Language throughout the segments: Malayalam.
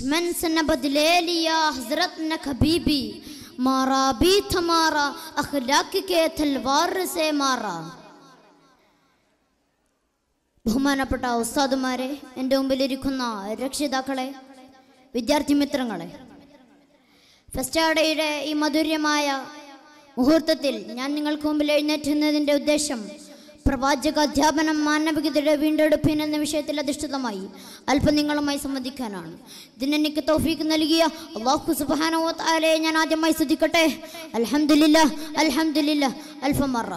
دشمن سے نہ بدلے لیا حضرت نے کبھی بھی مارا بھی تھا مارا اخلاق کے تلوار سے മാറാ ബഹുമാനപ്പെട്ട ഉസ്താദുമാരെ എൻ്റെ മുമ്പിലിരിക്കുന്ന രക്ഷിതാക്കളെ വിദ്യാർത്ഥി മിത്രങ്ങളെ ഫെസ്റ്റാഡയുടെ ഈ മധുരമായ മുഹൂർത്തത്തിൽ ഞാൻ നിങ്ങൾക്ക് മുമ്പിൽ എഴുന്നേറ്റുന്നതിൻ്റെ ഉദ്ദേശം പ്രവാചക അധ്യാപനം മാനവികതയുടെ വീണ്ടെടുപ്പിൻ എന്ന വിഷയത്തിൽ അധിഷ്ഠിതമായി അല്പം നിങ്ങളുമായി സംവദിക്കാനാണ് എനിക്ക് തൗഫീക്ക് നൽകിയ വാക്കു സുബാനോ താരെ ഞാൻ ആദ്യമായി ശ്രദ്ധിക്കട്ടെ അലഹമില്ല അലഹമില്ല അൽഫമറ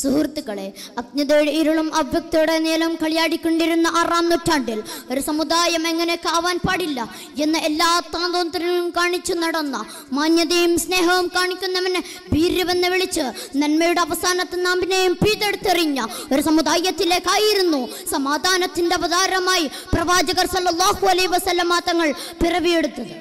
സുഹൃത്തുക്കളെ അജ്ഞതയുടെ ഇരുളും അവ്യക്തയുടെ നീളം കളിയാടിക്കൊണ്ടിരുന്ന ആറാം നൂറ്റാണ്ടിൽ ഒരു സമുദായം എങ്ങനെയൊക്കെ ആവാൻ പാടില്ല എന്ന എല്ലാ താന്തോന്ത്രങ്ങളും കാണിച്ചു നടന്ന മാന്യതയും സ്നേഹവും കാണിക്കുന്നവനെ ഭീരുവെന്ന് വിളിച്ച് നന്മയുടെ അവസാനത്തെ നാമ്പിനെയും പീതെടുത്തെറിഞ്ഞ ഒരു സമുദായത്തിലേക്കായിരുന്നു സമാധാനത്തിൻ്റെ അവതാരമായി പ്രവാചകർ സല്ലാഹു അലൈ വസല്ലമാ തങ്ങൾ പിറവിയെടുത്തത്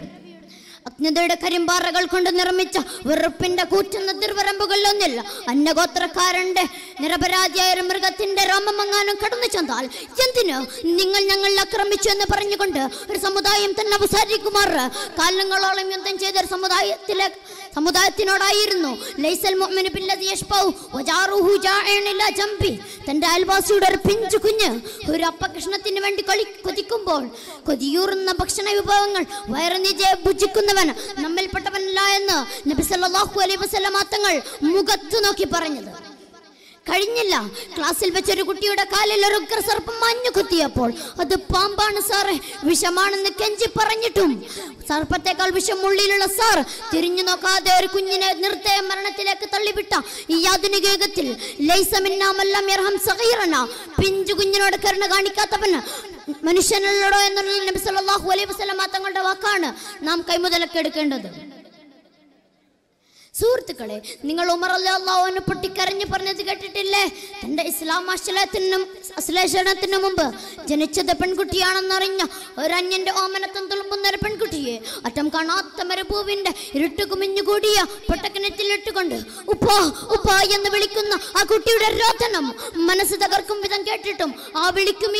അജ്ഞതയുടെ കരിമ്പാറകൾ കൊണ്ട് നിർമ്മിച്ച വെറുപ്പിന്റെ കൂറ്റുന്ന തിരുവരമ്പുകളിലൊന്നില്ല അന്നഗോത്രക്കാരന്റെ നിരപരാധിയായ ഒരു മൃഗത്തിന്റെ രോമമങ്ങാനും കടന്നു ചെന്നാൽ എന്തിനു നിങ്ങൾ ഞങ്ങൾ ആക്രമിച്ചു എന്ന് പറഞ്ഞുകൊണ്ട് ഒരു സമുദായം തന്നെ അവസാനിക്കുമാറ് കാലങ്ങളോളം യുദ്ധം ചെയ്ത ഒരു സമുദായത്തിലെ സമുദായത്തിനോടായിരുന്നു ലൈസൽ മുഅ്മിനു ബില്ലദി യശ്ബഉ വജാറുഹു ജാഇൻ ഇല ജംബി തന്റെ അയൽവാസിയുടെ ഒരു പിഞ്ചു കുഞ്ഞ് ഒരു അപ്പകഷ്ണത്തിന് വേണ്ടി കളി കൊതിക്കുമ്പോൾ കൊതിയൂറുന്ന ഭക്ഷണ വിഭവങ്ങൾ വയറുനിജയെ ഭുജിക്കുന്നവൻ നമ്മിൽപ്പെട്ടവനല്ല എന്ന് നബി സല്ലല്ലാഹു അലൈഹി വസല്ലം തങ്ങൾ മുഖത്ത് നോക്കി പറഞ്ഞത് കഴിഞ്ഞില്ല ക്ലാസ്സിൽ വെച്ചൊരു കുട്ടിയുടെ കാലിൽ ഒരു സർപ്പം മഞ്ഞു കുത്തിയപ്പോൾ അത് പാമ്പാണ് സാറേ വിഷമാണെന്ന് കെഞ്ചി പറഞ്ഞിട്ടും സർപ്പത്തെക്കാൾ വിഷം ഉള്ളിലുള്ള സാർ തിരിഞ്ഞു നോക്കാതെ ഒരു കുഞ്ഞിനെ നിർത്തയ മരണത്തിലേക്ക് തള്ളിവിട്ട ഈ ആധുനിക യുഗത്തിൽ ലൈസമിന്നാമെല്ലാം പിഞ്ചു കുഞ്ഞിനോട് കരുണ കാണിക്കാത്തവന് മനുഷ്യനുള്ളടോ എന്നുള്ള നബി സല്ലല്ലാഹു അലൈഹി വസല്ലം തങ്ങളുടെ വാക്കാണ് നാം കൈമുതലൊക്കെ എടുക്കേണ്ടത് സുഹൃത്തുക്കളെ നിങ്ങൾ ഉമർ അല്ലാഹുവിനെ പൊട്ടിക്കരഞ്ഞു പറഞ്ഞത് കേട്ടിട്ടില്ലേ തന്റെ ഇസ്ലാം അശ്ലേഷത്തിനും അശ്ലേഷണത്തിനു മുമ്പ് ജനിച്ചത് പെൺകുട്ടിയാണെന്നറിഞ്ഞ ഒരന്യന്റെ ഓമനത്തം തുളുമ്പുന്ന ഒരു പെൺകുട്ടിയെ അറ്റം കാണാത്ത മരുഭൂവിൻ്റെ ഇരുട്ട് കുമിഞ്ഞുകൂടിയ പൊട്ടക്കിണറ്റിലിട്ടുകൊണ്ട് ഉപ്പോ ഉപ്പോ എന്ന് വിളിക്കുന്ന ആ കുട്ടിയുടെ രോധനം മനസ്സ് തകർക്കും വിധം കേട്ടിട്ടും ആ വിളിക്കും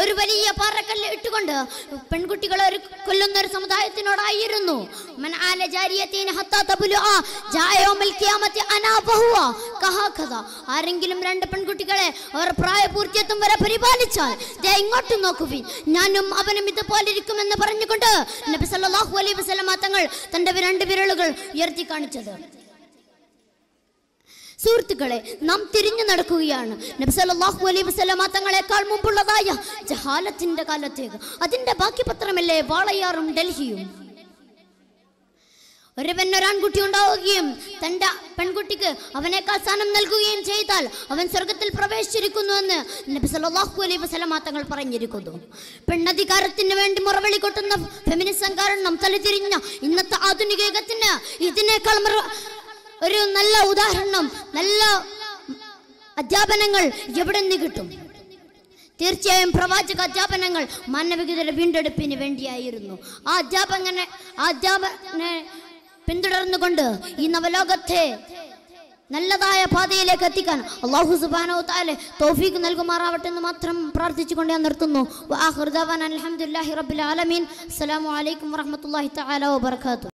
ഒരു വലിയ പാറക്കല്ല് ഇട്ടുകൊണ്ട് പെൺകുട്ടികളെ ഒരു കൊല്ലുന്ന ഒരു സമുദായത്തിനോടായിരുന്നു ഹത്താ കഹാ കഥ ആരെങ്കിലും രണ്ട് പെൺകുട്ടികളെ അവർ പ്രായപൂർത്തിയെത്തും വരെ പരിപാലിച്ചാൽ ഇങ്ങോട്ട് നോക്കുവിൻ ഞാനും അവനും ഇതുപോലെ ഇരിക്കുമെന്ന് പറഞ്ഞുകൊണ്ട് നബി സല്ലല്ലാഹു അലൈഹി വസല്ലമ തങ്ങൾ തന്റെ രണ്ട് വിരലുകൾ ഉയർത്തി കാണിച്ചത് സുഹൃത്തുക്കളെ നാം തിരിഞ്ഞു നടക്കുകയാണ് നബ്സലാഹു അലൈഹി വസ്ലമ തങ്ങളെക്കാൾ മുമ്പുള്ളതായ ജഹാലത്തിന്റെ കാലത്തേക്ക് അതിന്റെ ബാക്കി പത്രമല്ലേ വാളയാറും ഡൽഹിയും ഒരുവൻ ഒരാൺകുട്ടി ഉണ്ടാവുകയും തന്റെ പെൺകുട്ടിക്ക് അവനേക്കാൾ സ്ഥാനം നൽകുകയും ചെയ്താൽ അവൻ സ്വർഗത്തിൽ എന്ന് നബി സല്ലാഹു അലൈ വസലമ തങ്ങൾ പറഞ്ഞിരിക്കുന്നു പെണ്ണധികാരത്തിന് വേണ്ടി മുറവിളി കൊട്ടുന്ന ഫെമിനിസം കാരണം തലതിരിഞ്ഞ ഇന്നത്തെ ആധുനിക യുഗത്തിന് ഇതിനേക്കാൾ ഒരു നല്ല ഉദാഹരണം നല്ല അധ്യാപനങ്ങൾ എവിടെ നിന്ന് കിട്ടും തീർച്ചയായും പ്രവാചക അധ്യാപനങ്ങൾ മാനവികതയുടെ വീണ്ടെടുപ്പിന് വേണ്ടിയായിരുന്നു ആ അധ്യാപകനെ ആ അധ്യാപന പിന്തുടർന്നുകൊണ്ട് ഈ നവലോകത്തെ നല്ലതായ പാതയിലേക്ക് എത്തിക്കാൻ അള്ളാഹു സുബാനോ താലെ തോഫീക്ക് നൽകുമാറാവട്ടെ എന്ന് മാത്രം പ്രാർത്ഥിച്ചുകൊണ്ട് ഞാൻ നിർത്തുന്നു അലഹമുല്ലാഹി റബുലാലമീൻ അസ്സലാമലൈക്കും വാഹമത്തല്ലാഹി തലാ വാത്തു